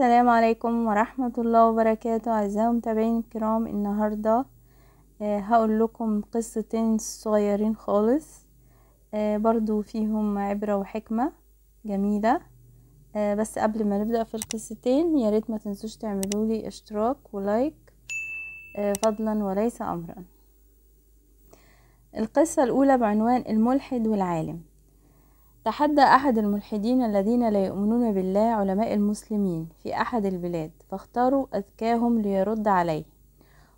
السلام عليكم ورحمة الله وبركاته أعزائي المتابعين الكرام النهاردة آه، هقول لكم قصتين صغيرين خالص آه، برضو فيهم عبرة وحكمة جميلة آه، بس قبل ما نبدأ في القصتين يا ريت ما تنسوش تعملوا لي اشتراك ولايك فضلا وليس أمرا القصة الأولى بعنوان الملحد والعالم تحدى أحد الملحدين الذين لا يؤمنون بالله علماء المسلمين في أحد البلاد فاختاروا أذكاهم ليرد عليه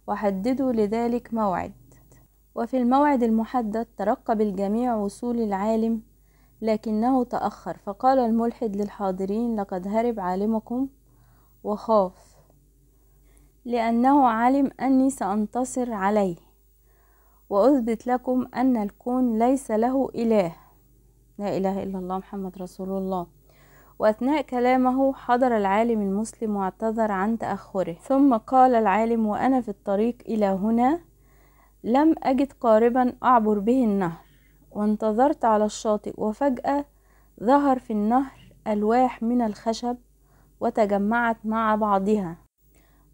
وحددوا لذلك موعد وفي الموعد المحدد ترقب الجميع وصول العالم لكنه تأخر فقال الملحد للحاضرين لقد هرب عالمكم وخاف لأنه علم أني سأنتصر عليه وأثبت لكم أن الكون ليس له إله لا إله إلا الله محمد رسول الله وأثناء كلامه حضر العالم المسلم واعتذر عن تأخره ثم قال العالم وأنا في الطريق إلى هنا لم أجد قاربا أعبر به النهر وانتظرت على الشاطئ وفجأة ظهر في النهر ألواح من الخشب وتجمعت مع بعضها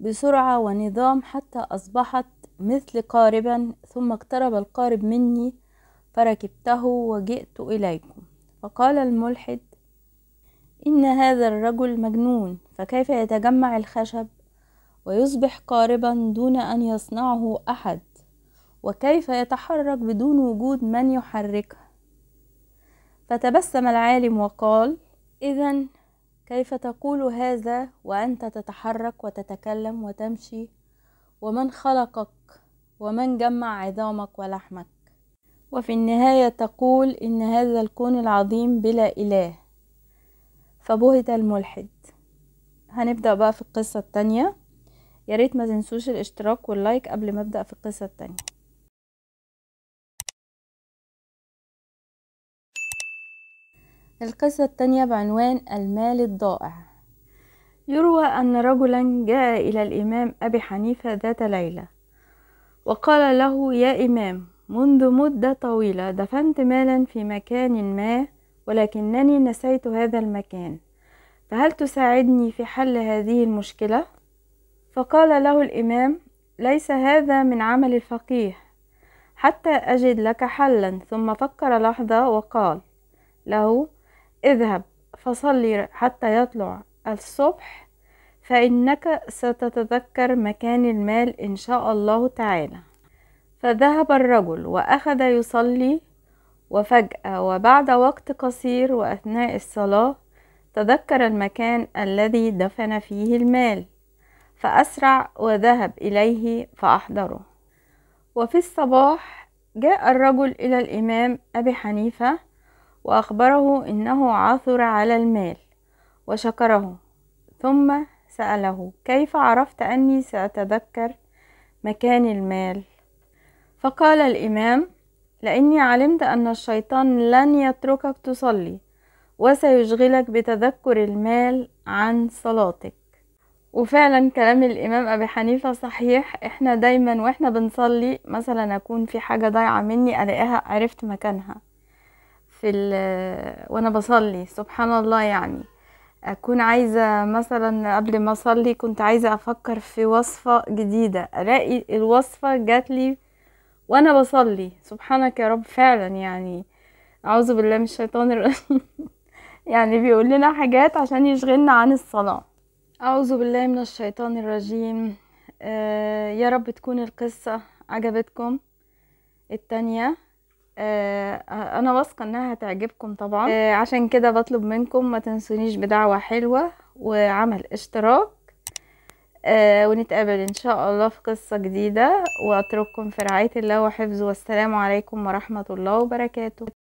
بسرعة ونظام حتى أصبحت مثل قاربا ثم اقترب القارب مني فركبته وجئت إليكم فقال الملحد إن هذا الرجل مجنون فكيف يتجمع الخشب ويصبح قاربا دون أن يصنعه أحد وكيف يتحرك بدون وجود من يحركه فتبسم العالم وقال إذا كيف تقول هذا وأنت تتحرك وتتكلم وتمشي ومن خلقك ومن جمع عظامك ولحمك وفي النهاية تقول إن هذا الكون العظيم بلا إله فبهت الملحد هنبدأ بقى في القصة التانية ياريت ما تنسوش الاشتراك واللايك قبل ما ابدأ في القصة التانية القصة التانية بعنوان المال الضائع يروى أن رجلا جاء إلى الإمام أبي حنيفة ذات ليلة وقال له يا إمام منذ مدة طويلة دفنت مالا في مكان ما ولكنني نسيت هذا المكان فهل تساعدني في حل هذه المشكلة؟ فقال له الإمام ليس هذا من عمل الفقيه حتى أجد لك حلا ثم فكر لحظة وقال له اذهب فصلي حتى يطلع الصبح فإنك ستتذكر مكان المال إن شاء الله تعالى فذهب الرجل واخذ يصلي وفجاه وبعد وقت قصير واثناء الصلاه تذكر المكان الذي دفن فيه المال فاسرع وذهب اليه فاحضره وفي الصباح جاء الرجل الى الامام ابي حنيفه واخبره انه عثر على المال وشكره ثم ساله كيف عرفت اني ساتذكر مكان المال فقال الإمام لأني علمت أن الشيطان لن يتركك تصلي وسيشغلك بتذكر المال عن صلاتك وفعلا كلام الإمام أبي حنيفة صحيح إحنا دايما وإحنا بنصلي مثلا أكون في حاجة ضايعة مني ألاقيها عرفت مكانها في ال آه، وأنا بصلي سبحان الله يعني أكون عايزة مثلا قبل ما أصلي كنت عايزة أفكر في وصفة جديدة ألاقي الوصفة جاتلي وانا بصلي سبحانك يا رب فعلا يعني اعوذ بالله من الشيطان الرجيم يعني بيقول لنا حاجات عشان يشغلنا عن الصلاه اعوذ بالله من الشيطان الرجيم آه يا رب تكون القصه عجبتكم التانية آه انا واثقه انها هتعجبكم طبعا آه عشان كده بطلب منكم ما تنسونيش بدعوه حلوه وعمل اشتراك آه، ونتقابل إن شاء الله في قصة جديدة وأترككم في رعاية الله وحفظه والسلام عليكم ورحمة الله وبركاته